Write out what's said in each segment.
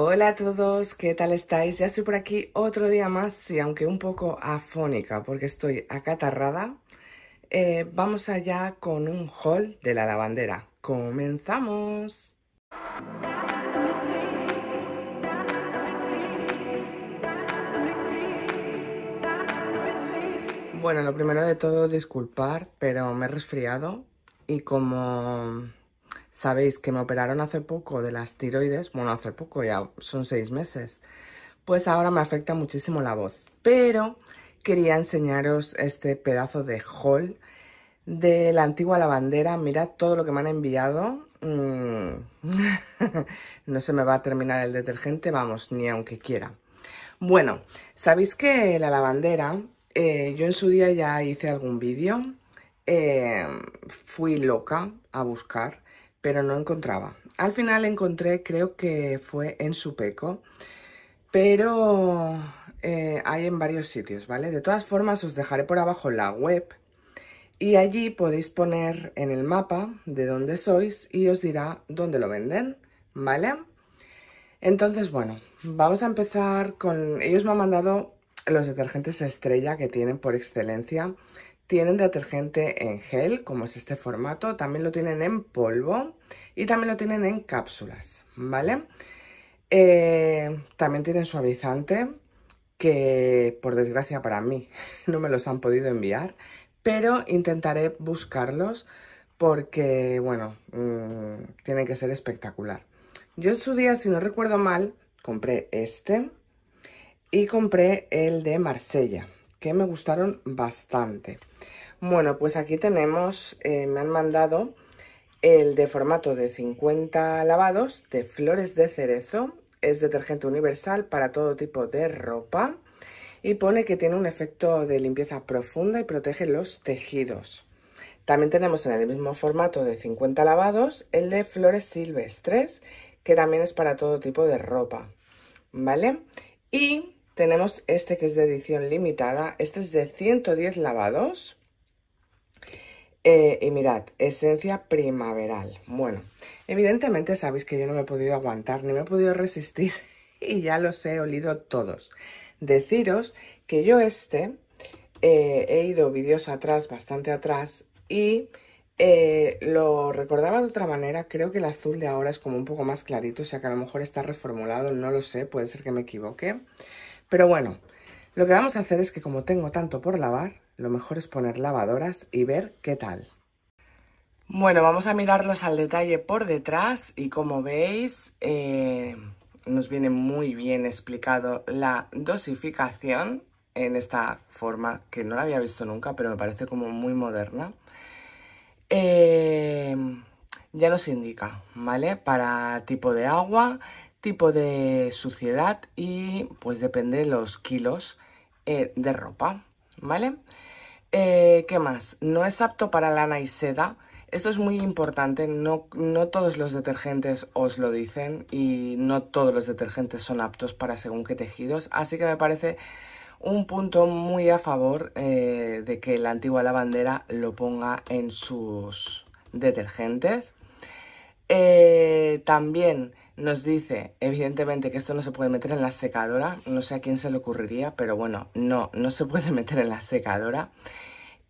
Hola a todos, ¿qué tal estáis? Ya estoy por aquí otro día más, y aunque un poco afónica porque estoy acatarrada. Eh, vamos allá con un haul de la lavandera. ¡Comenzamos! Bueno, lo primero de todo, disculpar, pero me he resfriado y como Sabéis que me operaron hace poco de las tiroides, bueno, hace poco ya son seis meses, pues ahora me afecta muchísimo la voz. Pero quería enseñaros este pedazo de haul de la antigua lavandera. Mirad todo lo que me han enviado. Mm. no se me va a terminar el detergente, vamos, ni aunque quiera. Bueno, sabéis que la lavandera, eh, yo en su día ya hice algún vídeo, eh, fui loca a buscar pero no encontraba. Al final encontré, creo que fue en Supeco, pero eh, hay en varios sitios, ¿vale? De todas formas, os dejaré por abajo la web y allí podéis poner en el mapa de dónde sois y os dirá dónde lo venden, ¿vale? Entonces, bueno, vamos a empezar con... Ellos me han mandado los detergentes estrella que tienen por excelencia. Tienen detergente en gel, como es este formato, también lo tienen en polvo y también lo tienen en cápsulas, ¿vale? Eh, también tienen suavizante, que por desgracia para mí no me los han podido enviar, pero intentaré buscarlos porque, bueno, mm, tienen que ser espectacular. Yo en su día, si no recuerdo mal, compré este y compré el de Marsella, que me gustaron bastante. Bueno, pues aquí tenemos, eh, me han mandado el de formato de 50 lavados de flores de cerezo. Es detergente universal para todo tipo de ropa y pone que tiene un efecto de limpieza profunda y protege los tejidos. También tenemos en el mismo formato de 50 lavados el de flores silvestres, que también es para todo tipo de ropa, ¿vale? Y tenemos este que es de edición limitada. Este es de 110 lavados. Eh, y mirad, esencia primaveral. Bueno, evidentemente sabéis que yo no me he podido aguantar ni me he podido resistir y ya los he olido todos. Deciros que yo este eh, he ido vídeos atrás, bastante atrás y eh, lo recordaba de otra manera. Creo que el azul de ahora es como un poco más clarito, o sea que a lo mejor está reformulado, no lo sé, puede ser que me equivoque. Pero bueno, lo que vamos a hacer es que como tengo tanto por lavar, lo mejor es poner lavadoras y ver qué tal. Bueno, vamos a mirarlos al detalle por detrás y como veis eh, nos viene muy bien explicado la dosificación en esta forma que no la había visto nunca, pero me parece como muy moderna. Eh, ya nos indica, ¿vale? Para tipo de agua, tipo de suciedad y pues depende de los kilos eh, de ropa, ¿vale? Eh, ¿Qué más? No es apto para lana y seda. Esto es muy importante, no, no todos los detergentes os lo dicen y no todos los detergentes son aptos para según qué tejidos, así que me parece un punto muy a favor eh, de que la antigua lavandera lo ponga en sus detergentes. Eh, también nos dice, evidentemente, que esto no se puede meter en la secadora. No sé a quién se le ocurriría, pero bueno, no, no se puede meter en la secadora.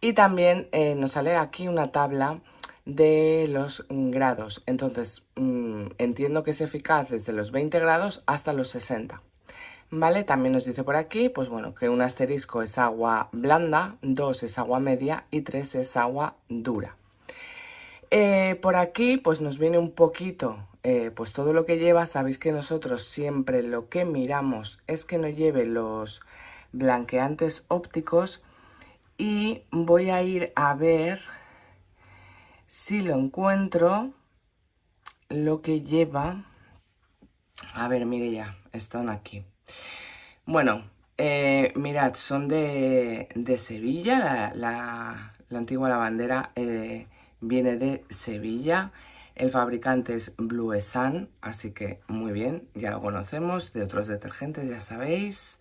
Y también eh, nos sale aquí una tabla de los grados. Entonces, mm, entiendo que es eficaz desde los 20 grados hasta los 60. ¿Vale? También nos dice por aquí, pues bueno, que un asterisco es agua blanda, dos es agua media y tres es agua dura. Eh, por aquí pues nos viene un poquito eh, pues todo lo que lleva. Sabéis que nosotros siempre lo que miramos es que no lleve los blanqueantes ópticos y voy a ir a ver si lo encuentro lo que lleva a ver mire ya están aquí bueno eh, mirad son de, de Sevilla la, la, antigua lavandera viene de Sevilla. El fabricante es Blue Sun, así que muy bien, ya lo conocemos. De otros detergentes ya sabéis.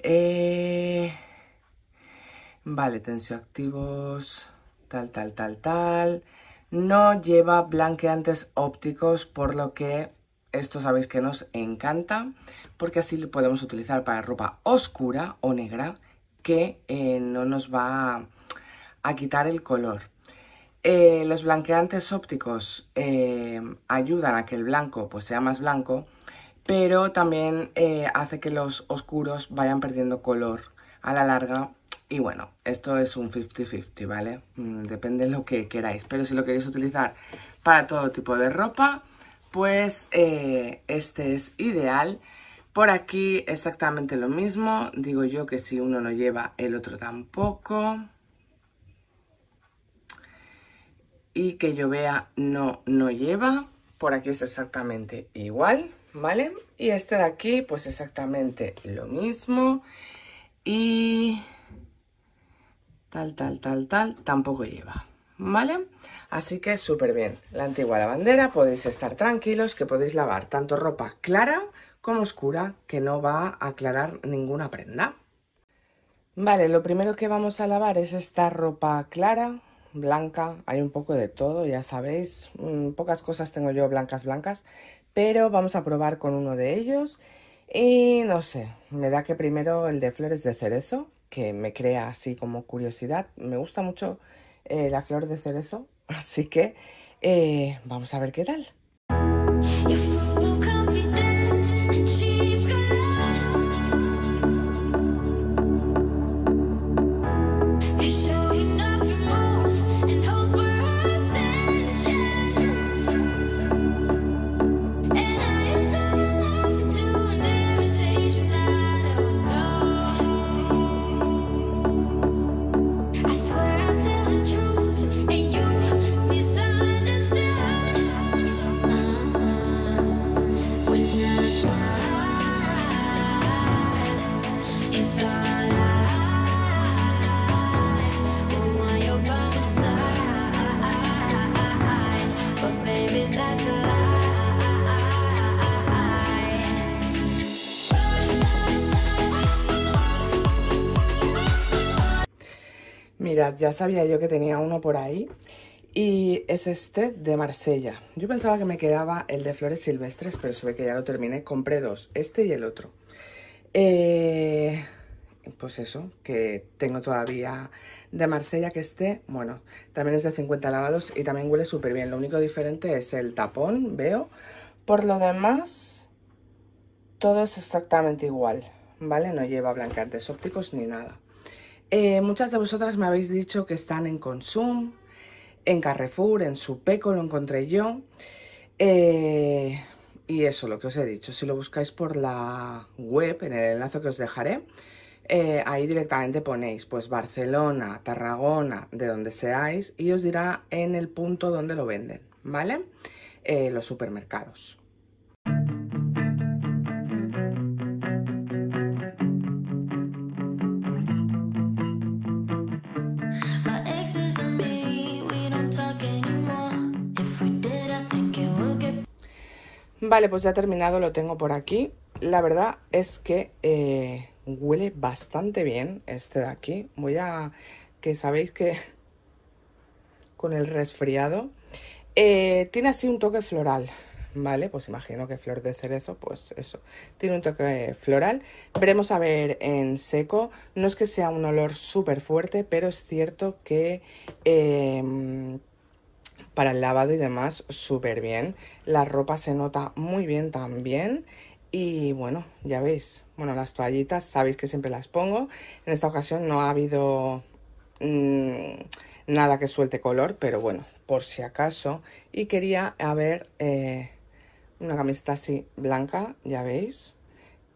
Eh, vale, tensioactivos, tal, tal, tal, tal. No lleva blanqueantes ópticos, por lo que esto sabéis que nos encanta, porque así lo podemos utilizar para ropa oscura o negra, que eh, no nos va a quitar el color. Eh, los blanqueantes ópticos eh, ayudan a que el blanco pues, sea más blanco, pero también eh, hace que los oscuros vayan perdiendo color a la larga. Y bueno, esto es un 50-50, ¿vale? Mm, depende de lo que queráis. Pero si lo queréis utilizar para todo tipo de ropa, pues este es ideal. Por aquí exactamente lo mismo. Digo yo que si uno no lleva, el otro tampoco. y que yo vea no, no lleva. Por aquí es exactamente igual, ¿vale? Y este de aquí, pues exactamente lo mismo. Y tal, tal, tal, tal, tampoco lleva, ¿vale? Así que súper bien. La antigua lavandera, podéis estar tranquilos que podéis lavar tanto ropa clara como oscura, que no va a aclarar ninguna prenda. Vale, lo primero que vamos a lavar es esta ropa clara, blanca, hay un poco de todo, ya sabéis, mm, pocas cosas tengo yo blancas blancas, pero vamos a probar con uno de ellos y no sé, me da que primero el de flores de cerezo, que me crea así como curiosidad, me gusta mucho eh, la flor de cerezo, así que eh, vamos a ver qué tal. Mirad, ya sabía yo que tenía uno por ahí y es este de Marsella. Yo pensaba que me quedaba el de flores silvestres, pero se ve que ya lo terminé. Compré dos, este y el otro. Eh, pues eso, que tengo todavía de Marsella que este, bueno, también es de 50 lavados y también huele súper bien. Lo único diferente es el tapón, veo. Por lo demás, todo es exactamente igual, ¿vale? No lleva blanqueantes ópticos ni nada. Eh, muchas de vosotras me habéis dicho que están en Consum, en Carrefour, en Supeco, lo encontré yo. Eh, y eso, lo que os he dicho, si lo buscáis por la web, en el enlace que os dejaré, eh, ahí directamente ponéis pues Barcelona, Tarragona, de donde seáis, y os dirá en el punto donde lo venden, ¿vale? los supermercados. Vale, pues ya terminado, lo tengo por aquí. La verdad es que eh, huele bastante bien este de aquí. Voy a... que sabéis que con el resfriado. Eh, tiene así un toque floral, ¿vale? Pues imagino que flor de cerezo, pues eso. Tiene un toque floral. Veremos a ver en seco. No es que sea un olor súper fuerte, pero es cierto que... Eh, para el lavado y demás súper bien. La ropa se nota muy bien también. Y bueno, ya veis, bueno, las toallitas sabéis que siempre las pongo. En esta ocasión no ha habido mm, nada que suelte color, pero bueno, por si acaso. Y quería haber eh, una camiseta así blanca, ya veis,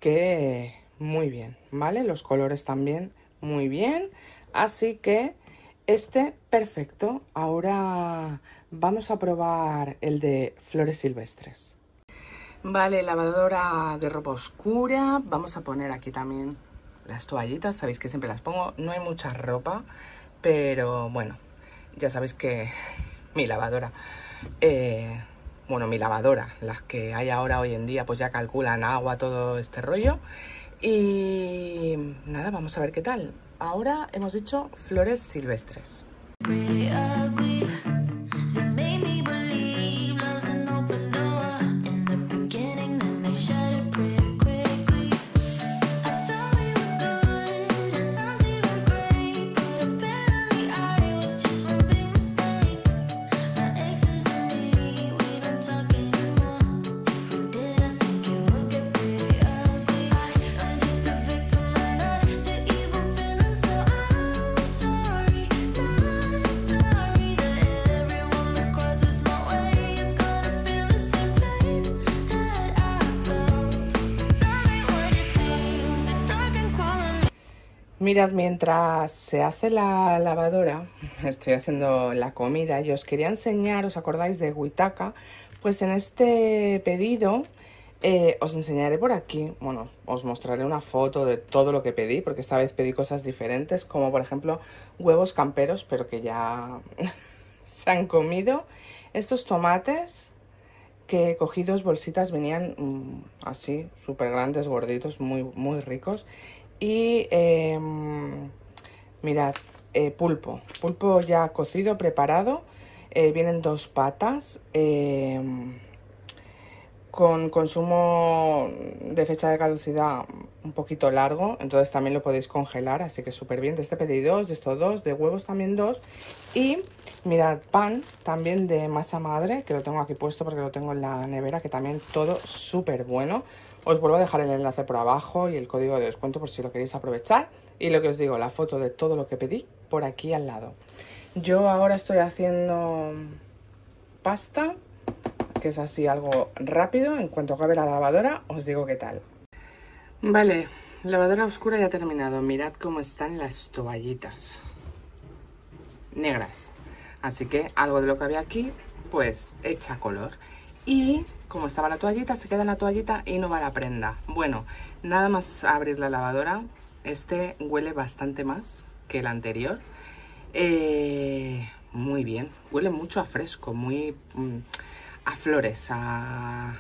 que muy bien, ¿vale? Los colores también muy bien. Así que este, perfecto. Ahora vamos a probar el de flores silvestres. Vale, lavadora de ropa oscura. Vamos a poner aquí también las toallitas. Sabéis que siempre las pongo. No hay mucha ropa, pero bueno, ya sabéis que mi lavadora... Eh, bueno, mi lavadora, las que hay ahora hoy en día, pues ya calculan agua, todo este rollo. Y nada, vamos a ver qué tal. Ahora hemos dicho flores silvestres. Mirad, mientras se hace la lavadora, estoy haciendo la comida y os quería enseñar, ¿os acordáis de Huitaca? Pues en este pedido eh, os enseñaré por aquí, bueno, os mostraré una foto de todo lo que pedí, porque esta vez pedí cosas diferentes, como por ejemplo huevos camperos, pero que ya se han comido. Estos tomates, que cogí dos bolsitas, venían mm, así, súper grandes, gorditos, muy, muy ricos. Y em, mirad, eh, pulpo. Pulpo ya cocido, preparado. Eh, vienen dos patas. Em, con consumo de fecha de caducidad un poquito largo, entonces también lo podéis congelar, así que súper bien. De este pedí dos, de estos dos, de huevos también dos. Y mirad, pan también de masa madre, que lo tengo aquí puesto porque lo tengo en la nevera, que también todo súper bueno. Os vuelvo a dejar el enlace por abajo y el código de descuento por si lo queréis aprovechar. Y lo que os digo, la foto de todo lo que pedí por aquí al lado. Yo ahora estoy haciendo pasta que es así algo rápido. En cuanto acabe la lavadora, os digo qué tal. Vale, lavadora oscura ya terminado. Mirad cómo están las toallitas negras. Así que algo de lo que había aquí, pues echa color. Y como estaba la toallita, se queda en la toallita y no va la prenda. Bueno, nada más abrir la lavadora. Este huele bastante más que el anterior. Eh, muy bien, huele mucho a fresco, muy... Mm, a flores, a,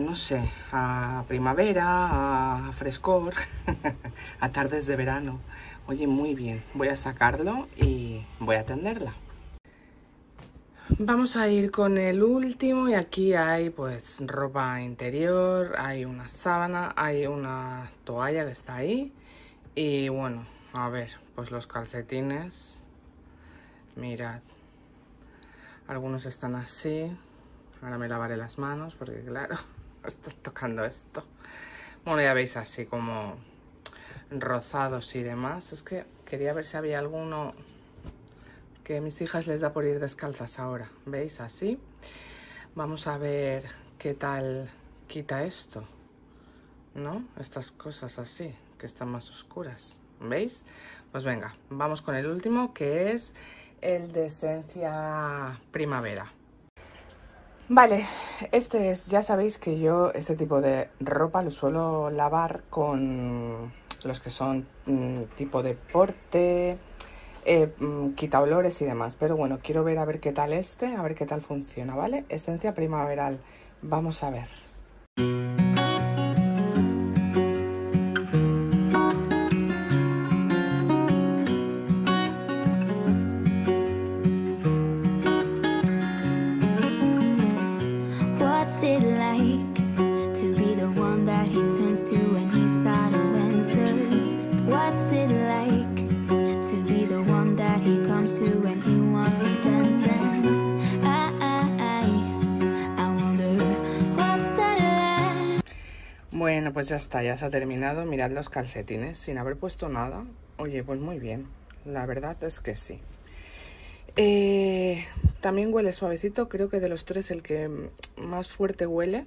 no sé, a primavera, a frescor, a tardes de verano. Oye, muy bien, voy a sacarlo y voy a tenderla. Vamos a ir con el último y aquí hay pues ropa interior, hay una sábana, hay una toalla que está ahí y bueno, a ver, pues los calcetines, mirad, algunos están así, Ahora me lavaré las manos porque, claro, estoy tocando esto. Bueno, ya veis así como rozados y demás. Es que quería ver si había alguno que a mis hijas les da por ir descalzas ahora. ¿Veis? Así. Vamos a ver qué tal quita esto. ¿No? Estas cosas así, que están más oscuras. ¿Veis? Pues venga, vamos con el último, que es el de esencia primavera. Vale, este es, ya sabéis que yo este tipo de ropa lo suelo lavar con los que son mm, tipo deporte, porte, eh, mm, quita olores y demás. Pero bueno, quiero ver a ver qué tal este, a ver qué tal funciona, ¿vale? Esencia primaveral, vamos a ver. pues ya está, ya se ha terminado. Mirad los calcetines sin haber puesto nada. Oye, pues muy bien. La verdad es que sí. Eh, también huele suavecito. Creo que de los tres el que más fuerte huele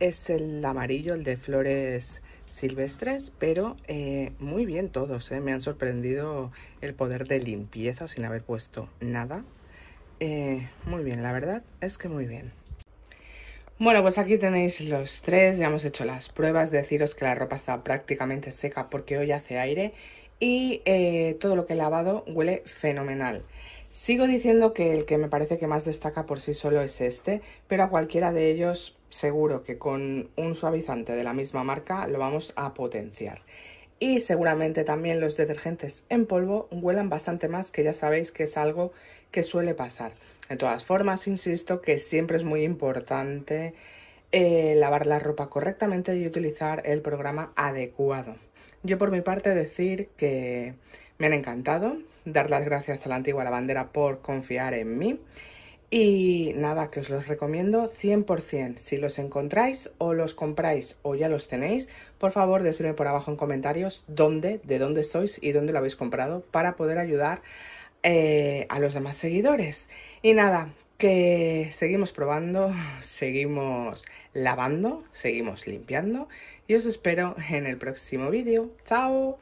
es el amarillo, el de flores silvestres, pero eh, muy bien todos. Eh. Me han sorprendido el poder de limpieza sin haber puesto nada. muy bien, la verdad es que muy bien. Bueno, pues aquí tenéis los tres, ya hemos hecho las pruebas, deciros que la ropa está prácticamente seca porque hoy hace aire y eh, todo lo que he lavado huele fenomenal. Sigo diciendo que el que me parece que más destaca por sí solo es este, pero a cualquiera de ellos seguro que con un suavizante de la misma marca lo vamos a potenciar y seguramente también los detergentes en polvo huelan bastante más, que ya sabéis que es algo que suele pasar. De todas formas, insisto que siempre es muy importante eh, lavar la ropa correctamente y utilizar el programa adecuado. Yo por mi parte decir que me han encantado, dar las gracias a la antigua lavandera por confiar en mí y nada, que os los recomiendo 100%. Si los encontráis o los compráis o ya los tenéis, por favor decidme por abajo en comentarios dónde, de dónde sois y dónde lo habéis comprado para poder ayudar eh, a los demás seguidores. Y nada, que seguimos probando, seguimos lavando, seguimos limpiando y os espero en el próximo vídeo. ¡Chao!